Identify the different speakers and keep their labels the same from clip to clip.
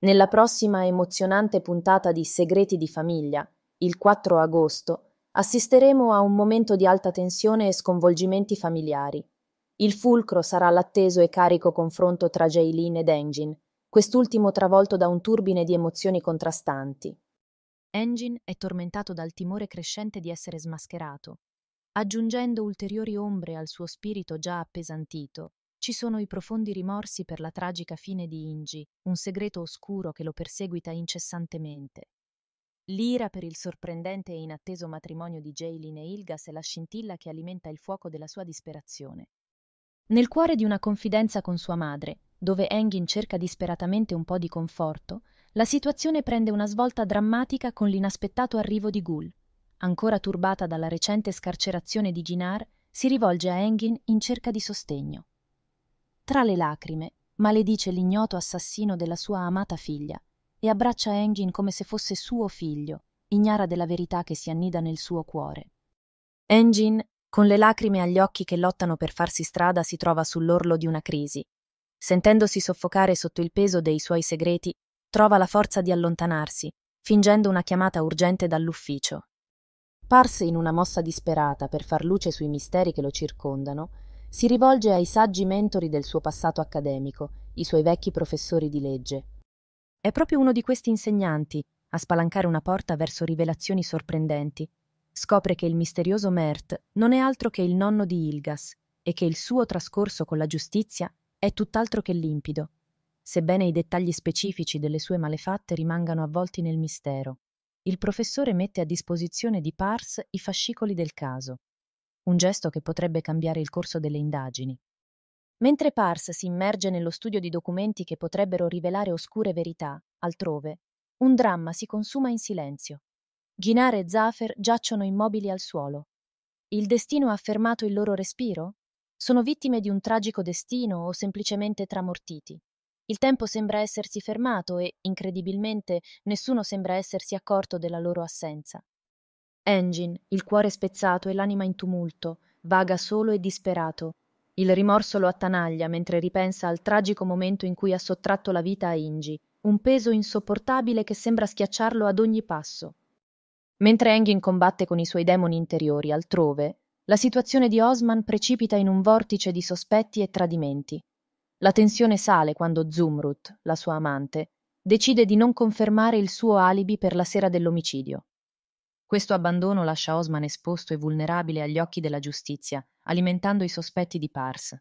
Speaker 1: Nella prossima emozionante puntata di Segreti di famiglia, il 4 agosto, assisteremo a un momento di alta tensione e sconvolgimenti familiari. Il fulcro sarà l'atteso e carico confronto tra Jaylin ed Engine, quest'ultimo travolto da un turbine di emozioni contrastanti. Engine è tormentato dal timore crescente di essere smascherato, aggiungendo ulteriori ombre al suo spirito già appesantito, ci sono i profondi rimorsi per la tragica fine di Ingi, un segreto oscuro che lo perseguita incessantemente. L'ira per il sorprendente e inatteso matrimonio di Jaylin e Ilgas è la scintilla che alimenta il fuoco della sua disperazione. Nel cuore di una confidenza con sua madre, dove Engin cerca disperatamente un po' di conforto, la situazione prende una svolta drammatica con l'inaspettato arrivo di Gul. Ancora turbata dalla recente scarcerazione di Ginar, si rivolge a Engin in cerca di sostegno. Tra le lacrime, maledice l'ignoto assassino della sua amata figlia e abbraccia Engin come se fosse suo figlio, ignara della verità che si annida nel suo cuore. Engin, con le lacrime agli occhi che lottano per farsi strada, si trova sull'orlo di una crisi. Sentendosi soffocare sotto il peso dei suoi segreti, trova la forza di allontanarsi, fingendo una chiamata urgente dall'ufficio. Parse in una mossa disperata per far luce sui misteri che lo circondano, si rivolge ai saggi mentori del suo passato accademico, i suoi vecchi professori di legge. È proprio uno di questi insegnanti a spalancare una porta verso rivelazioni sorprendenti. Scopre che il misterioso Mert non è altro che il nonno di Ilgas e che il suo trascorso con la giustizia è tutt'altro che limpido, sebbene i dettagli specifici delle sue malefatte rimangano avvolti nel mistero. Il professore mette a disposizione di Pars i fascicoli del caso un gesto che potrebbe cambiare il corso delle indagini. Mentre Pars si immerge nello studio di documenti che potrebbero rivelare oscure verità, altrove, un dramma si consuma in silenzio. Ghinar e Zafer giacciono immobili al suolo. Il destino ha fermato il loro respiro? Sono vittime di un tragico destino o semplicemente tramortiti? Il tempo sembra essersi fermato e, incredibilmente, nessuno sembra essersi accorto della loro assenza. Engine, il cuore spezzato e l'anima in tumulto, vaga solo e disperato. Il rimorso lo attanaglia mentre ripensa al tragico momento in cui ha sottratto la vita a Ingi, un peso insopportabile che sembra schiacciarlo ad ogni passo. Mentre Engin combatte con i suoi demoni interiori altrove, la situazione di Osman precipita in un vortice di sospetti e tradimenti. La tensione sale quando Zumrut, la sua amante, decide di non confermare il suo alibi per la sera dell'omicidio. Questo abbandono lascia Osman esposto e vulnerabile agli occhi della giustizia, alimentando i sospetti di Pars.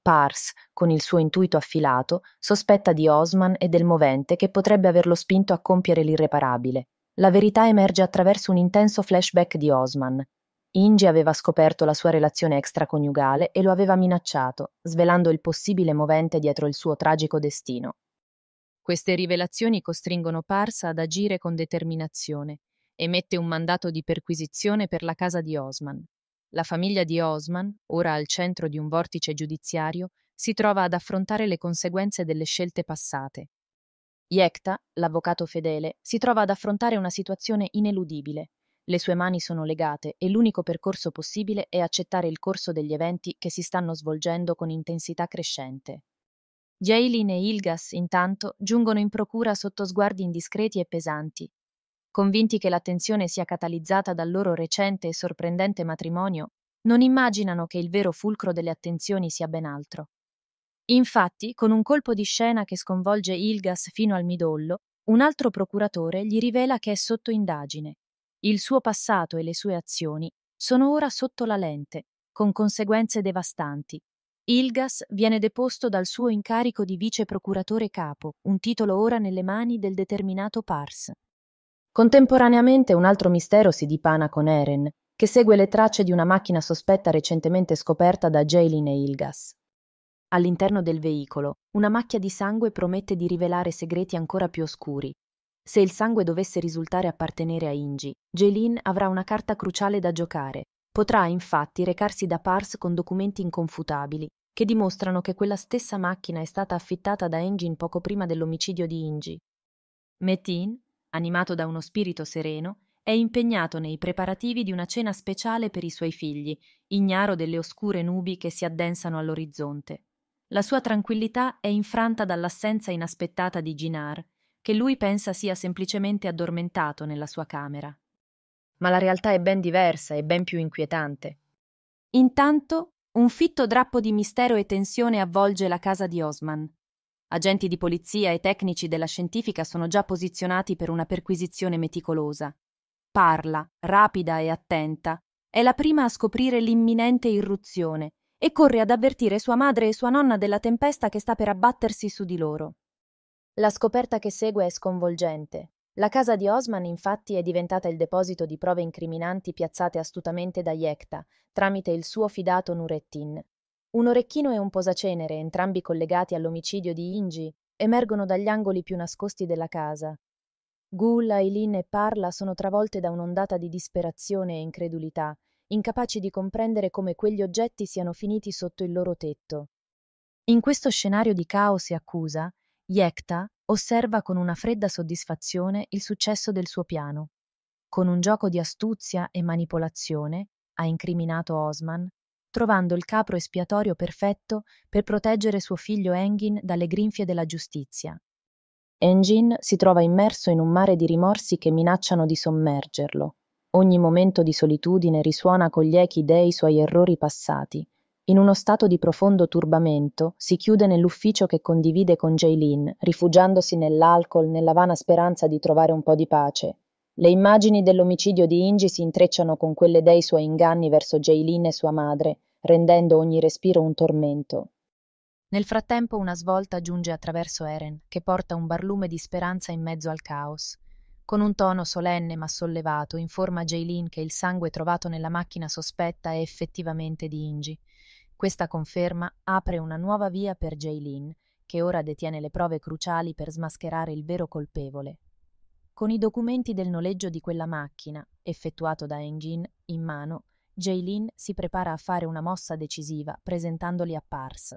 Speaker 1: Pars, con il suo intuito affilato, sospetta di Osman e del movente che potrebbe averlo spinto a compiere l'irreparabile. La verità emerge attraverso un intenso flashback di Osman. Inge aveva scoperto la sua relazione extraconiugale e lo aveva minacciato, svelando il possibile movente dietro il suo tragico destino. Queste rivelazioni costringono Pars ad agire con determinazione emette un mandato di perquisizione per la casa di Osman. La famiglia di Osman, ora al centro di un vortice giudiziario, si trova ad affrontare le conseguenze delle scelte passate. Yekta, l'avvocato fedele, si trova ad affrontare una situazione ineludibile. Le sue mani sono legate e l'unico percorso possibile è accettare il corso degli eventi che si stanno svolgendo con intensità crescente. Jailin e Ilgas, intanto, giungono in procura sotto sguardi indiscreti e pesanti, convinti che l'attenzione sia catalizzata dal loro recente e sorprendente matrimonio, non immaginano che il vero fulcro delle attenzioni sia ben altro. Infatti, con un colpo di scena che sconvolge Ilgas fino al midollo, un altro procuratore gli rivela che è sotto indagine. Il suo passato e le sue azioni sono ora sotto la lente, con conseguenze devastanti. Ilgas viene deposto dal suo incarico di vice procuratore capo, un titolo ora nelle mani del determinato Pars. Contemporaneamente un altro mistero si dipana con Eren, che segue le tracce di una macchina sospetta recentemente scoperta da Jaylin e Ilgas. All'interno del veicolo, una macchia di sangue promette di rivelare segreti ancora più oscuri. Se il sangue dovesse risultare appartenere a Ingi, Jaylin avrà una carta cruciale da giocare. Potrà infatti recarsi da Pars con documenti inconfutabili che dimostrano che quella stessa macchina è stata affittata da Engine poco prima dell'omicidio di Ingi. Metin, animato da uno spirito sereno, è impegnato nei preparativi di una cena speciale per i suoi figli, ignaro delle oscure nubi che si addensano all'orizzonte. La sua tranquillità è infranta dall'assenza inaspettata di Ginar, che lui pensa sia semplicemente addormentato nella sua camera. Ma la realtà è ben diversa e ben più inquietante. Intanto, un fitto drappo di mistero e tensione avvolge la casa di Osman. Agenti di polizia e tecnici della scientifica sono già posizionati per una perquisizione meticolosa. Parla, rapida e attenta, è la prima a scoprire l'imminente irruzione e corre ad avvertire sua madre e sua nonna della tempesta che sta per abbattersi su di loro. La scoperta che segue è sconvolgente. La casa di Osman infatti è diventata il deposito di prove incriminanti piazzate astutamente da Yekta tramite il suo fidato Nurettin, un orecchino e un posacenere, entrambi collegati all'omicidio di Ingi, emergono dagli angoli più nascosti della casa. Gull, Aileen e Parla sono travolte da un'ondata di disperazione e incredulità, incapaci di comprendere come quegli oggetti siano finiti sotto il loro tetto. In questo scenario di caos e accusa, Yekta osserva con una fredda soddisfazione il successo del suo piano. Con un gioco di astuzia e manipolazione, ha incriminato Osman, trovando il capro espiatorio perfetto per proteggere suo figlio Engin dalle grinfie della giustizia. Engin si trova immerso in un mare di rimorsi che minacciano di sommergerlo. Ogni momento di solitudine risuona con gli echi dei suoi errori passati. In uno stato di profondo turbamento, si chiude nell'ufficio che condivide con Jaylin, rifugiandosi nell'alcol nella vana speranza di trovare un po' di pace, le immagini dell'omicidio di Ingi si intrecciano con quelle dei suoi inganni verso Jaylin e sua madre, rendendo ogni respiro un tormento. Nel frattempo una svolta giunge attraverso Eren, che porta un barlume di speranza in mezzo al caos. Con un tono solenne ma sollevato informa Jaylin che il sangue trovato nella macchina sospetta è effettivamente di Ingi. Questa conferma apre una nuova via per Jaylin, che ora detiene le prove cruciali per smascherare il vero colpevole, con i documenti del noleggio di quella macchina, effettuato da Engin, in mano, Jaylin si prepara a fare una mossa decisiva presentandoli a Pars.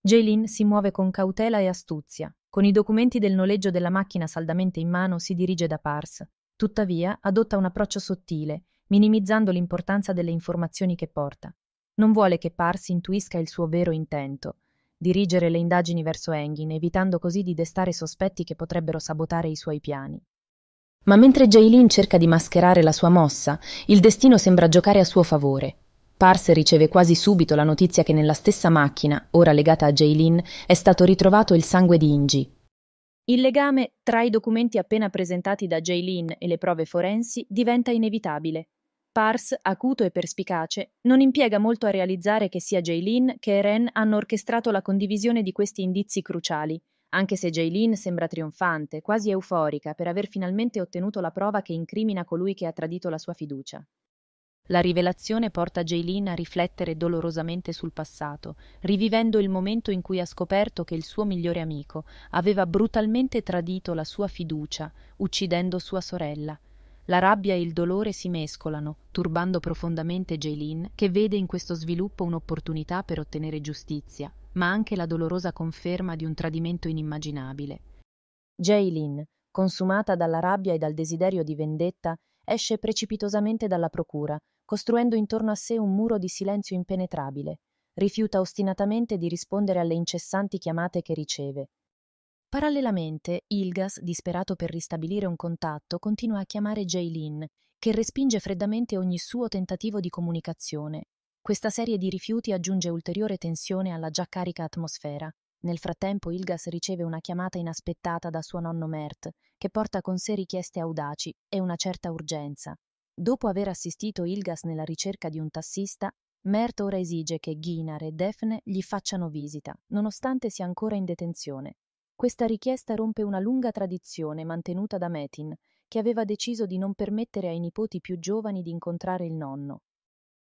Speaker 1: Jaylin si muove con cautela e astuzia. Con i documenti del noleggio della macchina saldamente in mano si dirige da Pars. Tuttavia adotta un approccio sottile, minimizzando l'importanza delle informazioni che porta. Non vuole che Pars intuisca il suo vero intento, dirigere le indagini verso Engin, evitando così di destare sospetti che potrebbero sabotare i suoi piani. Ma mentre Jaylin cerca di mascherare la sua mossa, il destino sembra giocare a suo favore. Pars riceve quasi subito la notizia che nella stessa macchina, ora legata a Jaylin, è stato ritrovato il sangue di Ingi. Il legame tra i documenti appena presentati da Jaylin e le prove forensi diventa inevitabile. Pars, acuto e perspicace, non impiega molto a realizzare che sia Jaylin che Ren hanno orchestrato la condivisione di questi indizi cruciali, anche se Jaylin sembra trionfante, quasi euforica per aver finalmente ottenuto la prova che incrimina colui che ha tradito la sua fiducia. La rivelazione porta Jaylin a riflettere dolorosamente sul passato, rivivendo il momento in cui ha scoperto che il suo migliore amico aveva brutalmente tradito la sua fiducia, uccidendo sua sorella, la rabbia e il dolore si mescolano, turbando profondamente Jaylin, che vede in questo sviluppo un'opportunità per ottenere giustizia, ma anche la dolorosa conferma di un tradimento inimmaginabile. Jaylin, consumata dalla rabbia e dal desiderio di vendetta, esce precipitosamente dalla procura, costruendo intorno a sé un muro di silenzio impenetrabile. Rifiuta ostinatamente di rispondere alle incessanti chiamate che riceve. Parallelamente, Ilgas, disperato per ristabilire un contatto, continua a chiamare Jaylin, che respinge freddamente ogni suo tentativo di comunicazione. Questa serie di rifiuti aggiunge ulteriore tensione alla già carica atmosfera. Nel frattempo Ilgas riceve una chiamata inaspettata da suo nonno Mert, che porta con sé richieste audaci e una certa urgenza. Dopo aver assistito Ilgas nella ricerca di un tassista, Mert ora esige che Ghinar e Defne gli facciano visita, nonostante sia ancora in detenzione. Questa richiesta rompe una lunga tradizione mantenuta da Metin, che aveva deciso di non permettere ai nipoti più giovani di incontrare il nonno.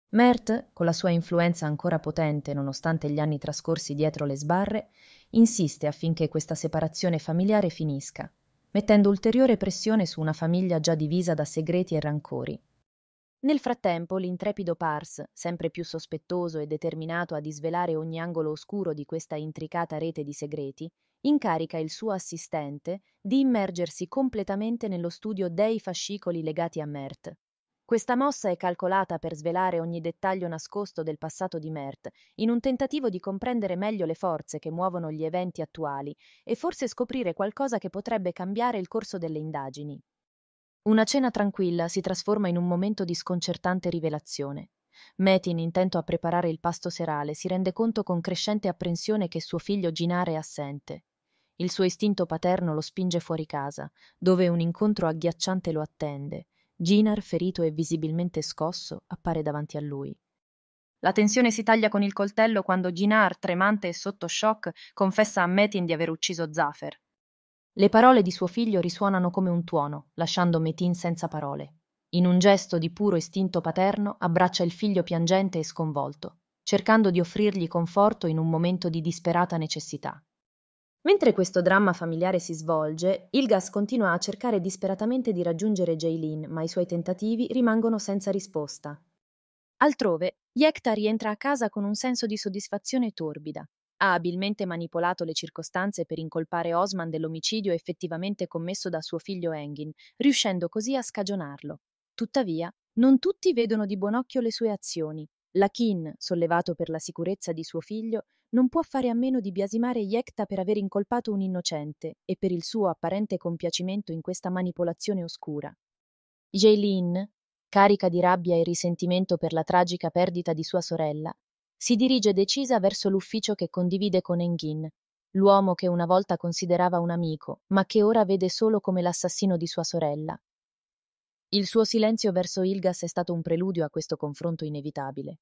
Speaker 1: Mert, con la sua influenza ancora potente nonostante gli anni trascorsi dietro le sbarre, insiste affinché questa separazione familiare finisca, mettendo ulteriore pressione su una famiglia già divisa da segreti e rancori. Nel frattempo, l'intrepido Pars, sempre più sospettoso e determinato a disvelare ogni angolo oscuro di questa intricata rete di segreti, incarica il suo assistente di immergersi completamente nello studio dei fascicoli legati a Mert. Questa mossa è calcolata per svelare ogni dettaglio nascosto del passato di Mert, in un tentativo di comprendere meglio le forze che muovono gli eventi attuali e forse scoprire qualcosa che potrebbe cambiare il corso delle indagini. Una cena tranquilla si trasforma in un momento di sconcertante rivelazione. Metin, intento a preparare il pasto serale, si rende conto con crescente apprensione che suo figlio Ginare è assente. Il suo istinto paterno lo spinge fuori casa, dove un incontro agghiacciante lo attende. Ginar, ferito e visibilmente scosso, appare davanti a lui. La tensione si taglia con il coltello quando Ginar, tremante e sotto shock, confessa a Metin di aver ucciso Zafer. Le parole di suo figlio risuonano come un tuono, lasciando Metin senza parole. In un gesto di puro istinto paterno, abbraccia il figlio piangente e sconvolto, cercando di offrirgli conforto in un momento di disperata necessità. Mentre questo dramma familiare si svolge, Ilgas continua a cercare disperatamente di raggiungere Jaylin, ma i suoi tentativi rimangono senza risposta. Altrove, Yekta rientra a casa con un senso di soddisfazione torbida. Ha abilmente manipolato le circostanze per incolpare Osman dell'omicidio effettivamente commesso da suo figlio Engin, riuscendo così a scagionarlo. Tuttavia, non tutti vedono di buon occhio le sue azioni Lakin, sollevato per la sicurezza di suo figlio, non può fare a meno di biasimare Yekta per aver incolpato un innocente e per il suo apparente compiacimento in questa manipolazione oscura. Jaylin, carica di rabbia e risentimento per la tragica perdita di sua sorella, si dirige decisa verso l'ufficio che condivide con Engin, l'uomo che una volta considerava un amico, ma che ora vede solo come l'assassino di sua sorella, il suo silenzio verso Ilgas è stato un preludio a questo confronto inevitabile.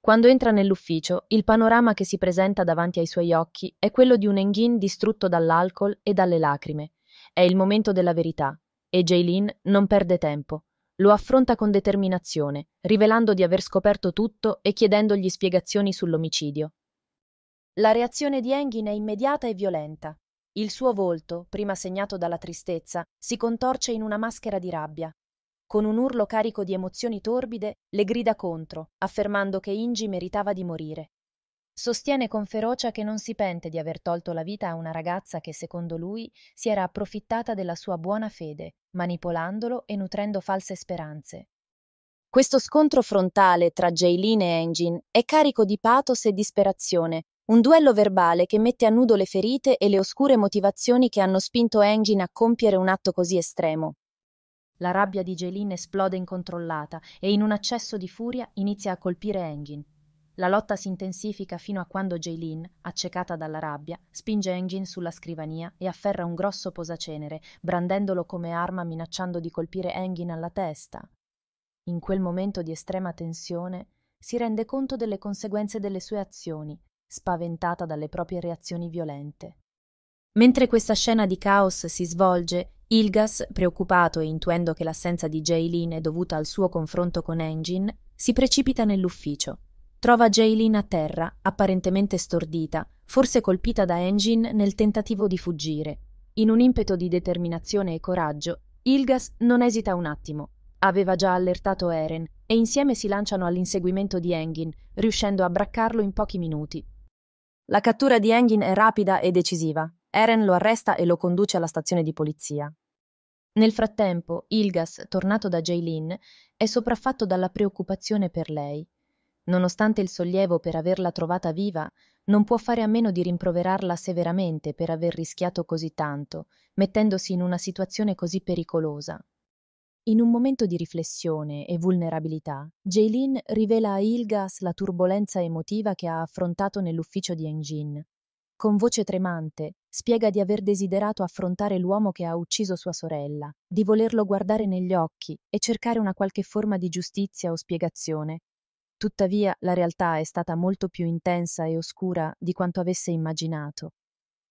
Speaker 1: Quando entra nell'ufficio, il panorama che si presenta davanti ai suoi occhi è quello di un Enghin distrutto dall'alcol e dalle lacrime. È il momento della verità e Jaylin non perde tempo. Lo affronta con determinazione, rivelando di aver scoperto tutto e chiedendogli spiegazioni sull'omicidio. La reazione di Enghin è immediata e violenta. Il suo volto, prima segnato dalla tristezza, si contorce in una maschera di rabbia. Con un urlo carico di emozioni torbide, le grida contro, affermando che Ingi meritava di morire. Sostiene con ferocia che non si pente di aver tolto la vita a una ragazza che, secondo lui, si era approfittata della sua buona fede, manipolandolo e nutrendo false speranze. Questo scontro frontale tra Jaylin e Engine è carico di patos e disperazione, un duello verbale che mette a nudo le ferite e le oscure motivazioni che hanno spinto Engin a compiere un atto così estremo. La rabbia di Gelin esplode incontrollata e in un accesso di furia inizia a colpire Engin. La lotta si intensifica fino a quando Jaylin, accecata dalla rabbia, spinge Engin sulla scrivania e afferra un grosso posacenere, brandendolo come arma minacciando di colpire Engin alla testa. In quel momento di estrema tensione, si rende conto delle conseguenze delle sue azioni spaventata dalle proprie reazioni violente. Mentre questa scena di caos si svolge, Ilgas, preoccupato e intuendo che l'assenza di Jaylin è dovuta al suo confronto con Engine, si precipita nell'ufficio. Trova Jaylin a terra, apparentemente stordita, forse colpita da Engine nel tentativo di fuggire. In un impeto di determinazione e coraggio, Ilgas non esita un attimo. Aveva già allertato Eren e insieme si lanciano all'inseguimento di Engin, riuscendo a braccarlo in pochi minuti. La cattura di Engin è rapida e decisiva. Eren lo arresta e lo conduce alla stazione di polizia. Nel frattempo, Ilgas, tornato da Jaylin, è sopraffatto dalla preoccupazione per lei. Nonostante il sollievo per averla trovata viva, non può fare a meno di rimproverarla severamente per aver rischiato così tanto, mettendosi in una situazione così pericolosa. In un momento di riflessione e vulnerabilità, Jaylin rivela a Ilgas la turbolenza emotiva che ha affrontato nell'ufficio di Engin. Con voce tremante, spiega di aver desiderato affrontare l'uomo che ha ucciso sua sorella, di volerlo guardare negli occhi e cercare una qualche forma di giustizia o spiegazione. Tuttavia, la realtà è stata molto più intensa e oscura di quanto avesse immaginato.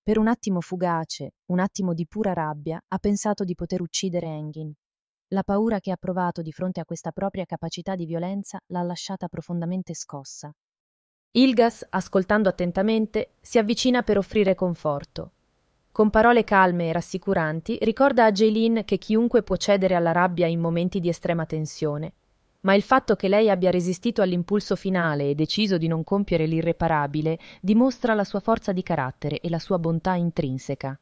Speaker 1: Per un attimo fugace, un attimo di pura rabbia, ha pensato di poter uccidere Engin, la paura che ha provato di fronte a questa propria capacità di violenza l'ha lasciata profondamente scossa. Ilgas, ascoltando attentamente, si avvicina per offrire conforto. Con parole calme e rassicuranti, ricorda a Jaylin che chiunque può cedere alla rabbia in momenti di estrema tensione, ma il fatto che lei abbia resistito all'impulso finale e deciso di non compiere l'irreparabile dimostra la sua forza di carattere e la sua bontà intrinseca.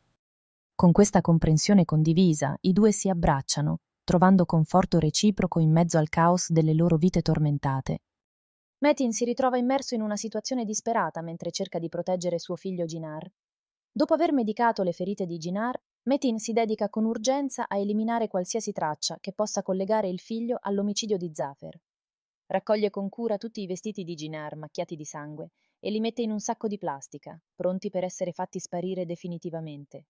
Speaker 1: Con questa comprensione condivisa, i due si abbracciano trovando conforto reciproco in mezzo al caos delle loro vite tormentate. Metin si ritrova immerso in una situazione disperata mentre cerca di proteggere suo figlio Ginar. Dopo aver medicato le ferite di Ginar, Metin si dedica con urgenza a eliminare qualsiasi traccia che possa collegare il figlio all'omicidio di Zafer. Raccoglie con cura tutti i vestiti di Ginar macchiati di sangue e li mette in un sacco di plastica, pronti per essere fatti sparire definitivamente.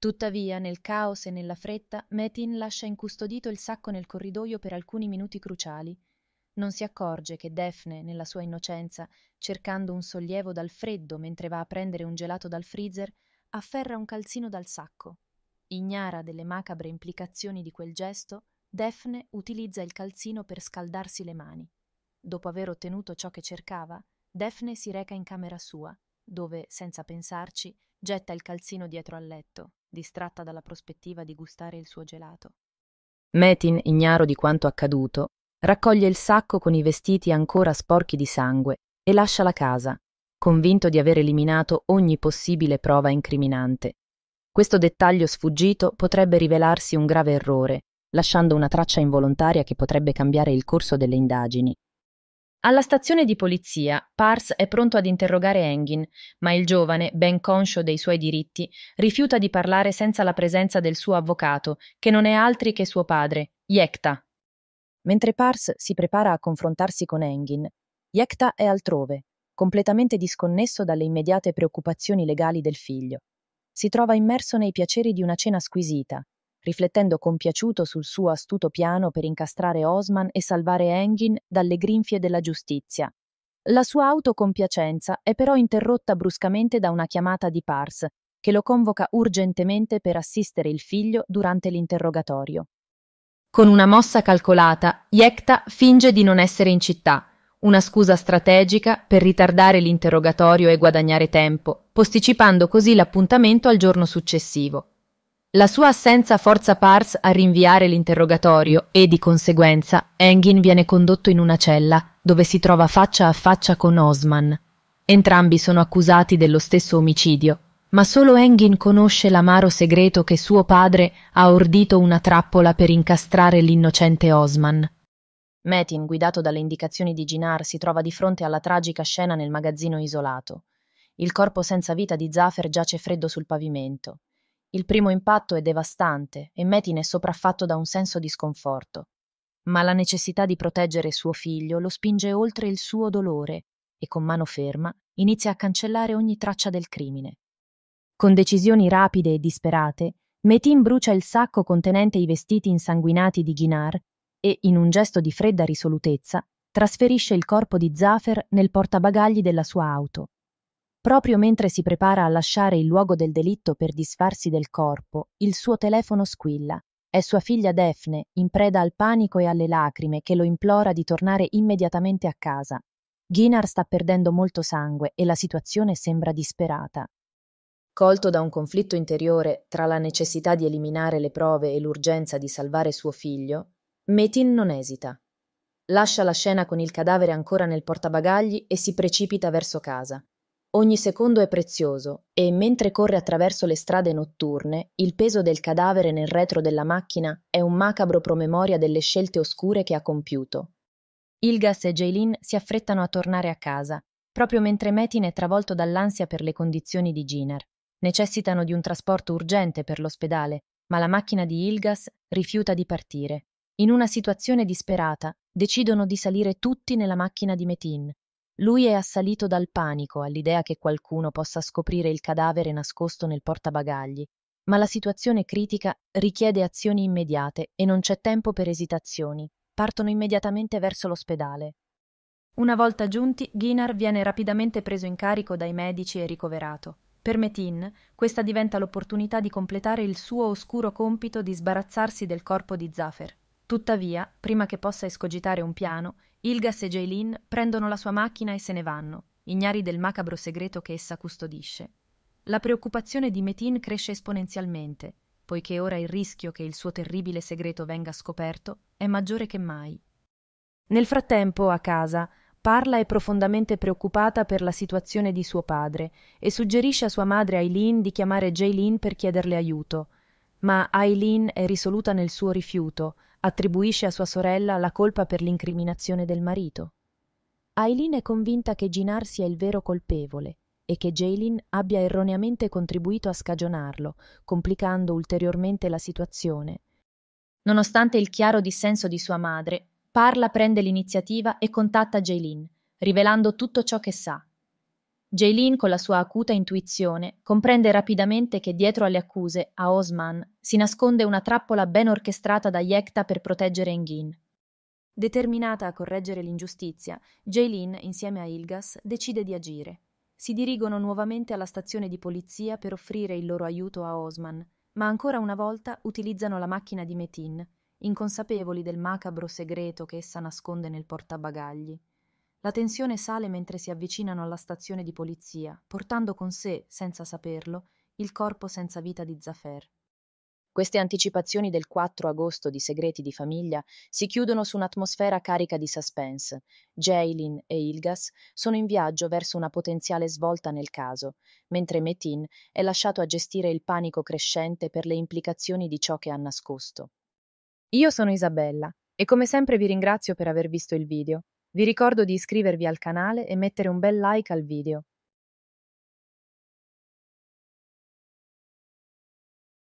Speaker 1: Tuttavia, nel caos e nella fretta, Metin lascia incustodito il sacco nel corridoio per alcuni minuti cruciali. Non si accorge che Daphne, nella sua innocenza, cercando un sollievo dal freddo mentre va a prendere un gelato dal freezer, afferra un calzino dal sacco. Ignara delle macabre implicazioni di quel gesto, Daphne utilizza il calzino per scaldarsi le mani. Dopo aver ottenuto ciò che cercava, Daphne si reca in camera sua, dove, senza pensarci, Getta il calzino dietro al letto, distratta dalla prospettiva di gustare il suo gelato. Metin, ignaro di quanto accaduto, raccoglie il sacco con i vestiti ancora sporchi di sangue e lascia la casa, convinto di aver eliminato ogni possibile prova incriminante. Questo dettaglio sfuggito potrebbe rivelarsi un grave errore, lasciando una traccia involontaria che potrebbe cambiare il corso delle indagini. Alla stazione di polizia, Pars è pronto ad interrogare Engin, ma il giovane, ben conscio dei suoi diritti, rifiuta di parlare senza la presenza del suo avvocato, che non è altri che suo padre, Yekta. Mentre Pars si prepara a confrontarsi con Engin, Yekta è altrove, completamente disconnesso dalle immediate preoccupazioni legali del figlio. Si trova immerso nei piaceri di una cena squisita, riflettendo compiaciuto sul suo astuto piano per incastrare Osman e salvare Engin dalle grinfie della giustizia. La sua autocompiacenza è però interrotta bruscamente da una chiamata di Pars, che lo convoca urgentemente per assistere il figlio durante l'interrogatorio. Con una mossa calcolata, Yekta finge di non essere in città, una scusa strategica per ritardare l'interrogatorio e guadagnare tempo, posticipando così l'appuntamento al giorno successivo. La sua assenza forza Pars a rinviare l'interrogatorio e, di conseguenza, Engin viene condotto in una cella, dove si trova faccia a faccia con Osman. Entrambi sono accusati dello stesso omicidio, ma solo Engin conosce l'amaro segreto che suo padre ha ordito una trappola per incastrare l'innocente Osman. Metin, guidato dalle indicazioni di Ginar, si trova di fronte alla tragica scena nel magazzino isolato. Il corpo senza vita di Zafer giace freddo sul pavimento. Il primo impatto è devastante e Metin è sopraffatto da un senso di sconforto. Ma la necessità di proteggere suo figlio lo spinge oltre il suo dolore e con mano ferma inizia a cancellare ogni traccia del crimine. Con decisioni rapide e disperate, Metin brucia il sacco contenente i vestiti insanguinati di Ginar e, in un gesto di fredda risolutezza, trasferisce il corpo di Zaffer nel portabagagli della sua auto. Proprio mentre si prepara a lasciare il luogo del delitto per disfarsi del corpo, il suo telefono squilla. È sua figlia Daphne, in preda al panico e alle lacrime, che lo implora di tornare immediatamente a casa. Ghinar sta perdendo molto sangue e la situazione sembra disperata. Colto da un conflitto interiore tra la necessità di eliminare le prove e l'urgenza di salvare suo figlio, Metin non esita. Lascia la scena con il cadavere ancora nel portabagagli e si precipita verso casa. Ogni secondo è prezioso e, mentre corre attraverso le strade notturne, il peso del cadavere nel retro della macchina è un macabro promemoria delle scelte oscure che ha compiuto. Ilgas e Jaylin si affrettano a tornare a casa, proprio mentre Metin è travolto dall'ansia per le condizioni di Giner. Necessitano di un trasporto urgente per l'ospedale, ma la macchina di Ilgas rifiuta di partire. In una situazione disperata, decidono di salire tutti nella macchina di Metin, lui è assalito dal panico all'idea che qualcuno possa scoprire il cadavere nascosto nel portabagagli, ma la situazione critica richiede azioni immediate e non c'è tempo per esitazioni. Partono immediatamente verso l'ospedale. Una volta giunti, Ghinar viene rapidamente preso in carico dai medici e ricoverato. Per Metin, questa diventa l'opportunità di completare il suo oscuro compito di sbarazzarsi del corpo di Zaffer. Tuttavia, prima che possa escogitare un piano, Ilgas e Jaylin prendono la sua macchina e se ne vanno, ignari del macabro segreto che essa custodisce. La preoccupazione di Metin cresce esponenzialmente, poiché ora il rischio che il suo terribile segreto venga scoperto è maggiore che mai. Nel frattempo, a casa, Parla è profondamente preoccupata per la situazione di suo padre e suggerisce a sua madre Aileen di chiamare Jaylin per chiederle aiuto. Ma Aileen è risoluta nel suo rifiuto attribuisce a sua sorella la colpa per l'incriminazione del marito. Aileen è convinta che Ginar sia il vero colpevole e che Jalen abbia erroneamente contribuito a scagionarlo, complicando ulteriormente la situazione. Nonostante il chiaro dissenso di sua madre, Parla prende l'iniziativa e contatta Jalen, rivelando tutto ciò che sa, Jaylin con la sua acuta intuizione comprende rapidamente che dietro alle accuse a Osman si nasconde una trappola ben orchestrata da Yekta per proteggere Engin. Determinata a correggere l'ingiustizia, Jaylin, insieme a Ilgas, decide di agire. Si dirigono nuovamente alla stazione di polizia per offrire il loro aiuto a Osman, ma ancora una volta utilizzano la macchina di Metin, inconsapevoli del macabro segreto che essa nasconde nel portabagagli. La tensione sale mentre si avvicinano alla stazione di polizia, portando con sé, senza saperlo, il corpo senza vita di Zafer. Queste anticipazioni del 4 agosto di segreti di famiglia si chiudono su un'atmosfera carica di suspense. Jaylin e Ilgas sono in viaggio verso una potenziale svolta nel caso, mentre Metin è lasciato a gestire il panico crescente per le implicazioni di ciò che ha nascosto. Io sono Isabella e come sempre vi ringrazio per aver visto il video. Vi ricordo di iscrivervi al canale e mettere un bel like al video.